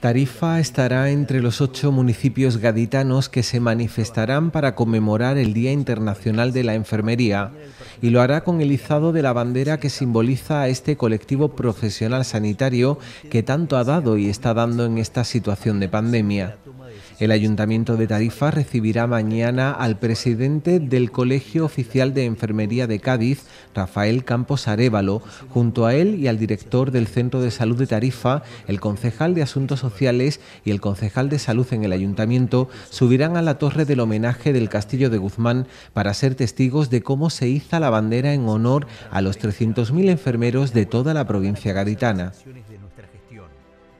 Tarifa estará entre los ocho municipios gaditanos que se manifestarán para conmemorar el Día Internacional de la Enfermería y lo hará con el izado de la bandera que simboliza a este colectivo profesional sanitario que tanto ha dado y está dando en esta situación de pandemia. El Ayuntamiento de Tarifa recibirá mañana al presidente del Colegio Oficial de Enfermería de Cádiz, Rafael Campos Arevalo, junto a él y al director del Centro de Salud de Tarifa, el concejal de Asuntos Sociales y el concejal de Salud en el Ayuntamiento subirán a la torre del homenaje del Castillo de Guzmán para ser testigos de cómo se iza la bandera en honor a los 300.000 enfermeros de toda la provincia gaditana.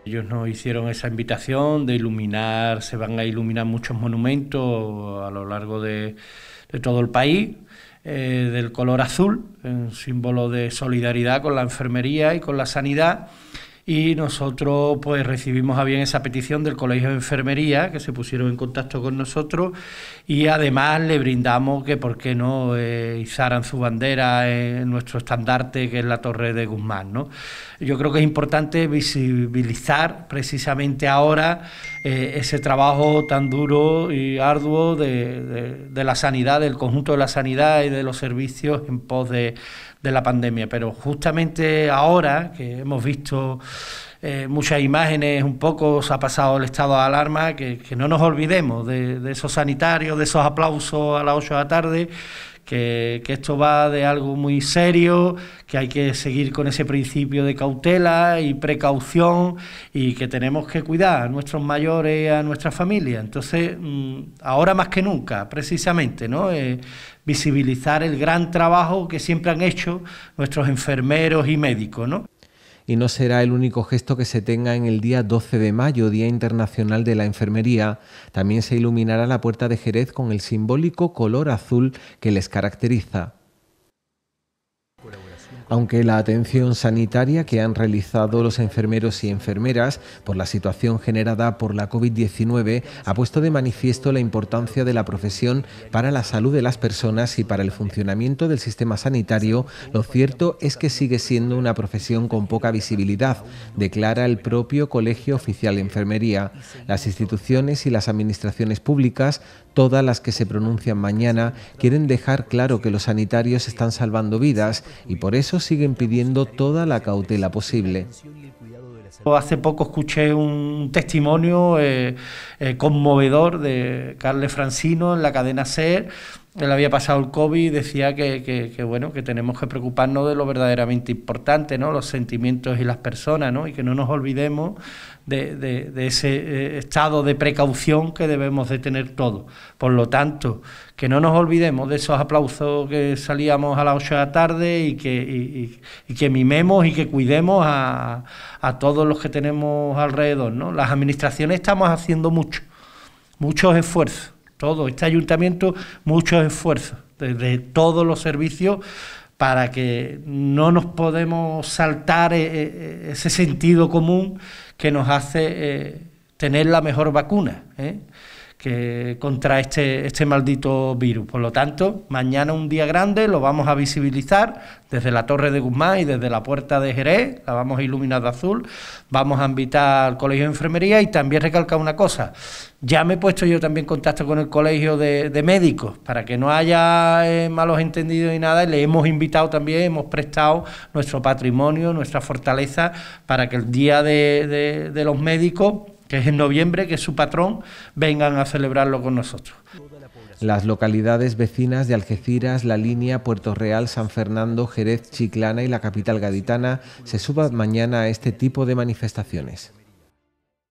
Ellos nos hicieron esa invitación de iluminar, se van a iluminar muchos monumentos a lo largo de, todo el país, eh, del color azul, un símbolo de solidaridad con la enfermería y con la sanidad y nosotros pues recibimos a bien esa petición del Colegio de Enfermería que se pusieron en contacto con nosotros y además le brindamos que por qué no eh, izaran su bandera en nuestro estandarte que es la Torre de Guzmán. ¿no? Yo creo que es importante visibilizar precisamente ahora eh, ese trabajo tan duro y arduo de, de, la sanidad, del conjunto de la sanidad y de los servicios en pos de de la pandemia, pero justamente ahora que hemos visto eh, muchas imágenes, un poco se ha pasado el estado de alarma, que, no nos olvidemos de, esos sanitarios, de esos aplausos a las 8 de la tarde, que, esto va de algo muy serio, que hay que seguir con ese principio de cautela y precaución y que tenemos que cuidar a nuestros mayores, y a nuestra familia. Entonces, mm, ahora más que nunca, precisamente, ¿no? Eh, visibilizar el gran trabajo que siempre han hecho nuestros enfermeros y médicos, ¿no? y no será el único gesto que se tenga en el día 12 de mayo, Día Internacional de la Enfermería. También se iluminará la puerta de Jerez con el simbólico color azul que les caracteriza aunque la atención sanitaria que han realizado los enfermeros y enfermeras por la situación generada por la COVID-19 ha puesto de manifiesto la importancia de la profesión para la salud de las personas y para el funcionamiento del sistema sanitario, lo cierto es que sigue siendo una profesión con poca visibilidad, declara el propio Colegio Oficial de Enfermería. Las instituciones y las administraciones públicas, todas las que se pronuncian mañana, quieren dejar claro que los sanitarios están salvando vidas y por eso siguen pidiendo toda la cautela posible. Hace poco escuché un testimonio eh, eh, conmovedor de Carles Francino en la cadena SER, le había pasado el COVID, y decía que, bueno, que tenemos que preocuparnos de lo verdaderamente importante, ¿no? Los sentimientos y las personas, Y que no nos olvidemos de, ese eh, estado de precaución que debemos de tener todos. Por lo tanto, que no nos olvidemos de esos aplausos que salíamos a las 8 de la tarde y que, mimemos y que cuidemos a, todos los que tenemos alrededor, ¿no? Las administraciones estamos haciendo mucho, muchos esfuerzos todo este ayuntamiento, muchos esfuerzos desde todos los servicios para que no nos podemos saltar e, e, ese sentido común que nos hace eh, tener la mejor vacuna. ¿eh? que contra este, este maldito virus. Por lo tanto, mañana un día grande lo vamos a visibilizar desde la Torre de Guzmán y desde la Puerta de Jerez, la vamos a iluminar de azul, vamos a invitar al Colegio de Enfermería y también recalcar una cosa, ya me he puesto yo también en contacto con el Colegio de, Médicos, para que no haya eh, malos entendidos ni nada, y le hemos invitado también, hemos prestado nuestro patrimonio, nuestra fortaleza, para que el Día de los Médicos que es en noviembre, que su patrón, vengan a celebrarlo con nosotros. Las localidades vecinas de Algeciras, La Línea, Puerto Real, San Fernando, Jerez, Chiclana y la capital gaditana se suban mañana a este tipo de manifestaciones.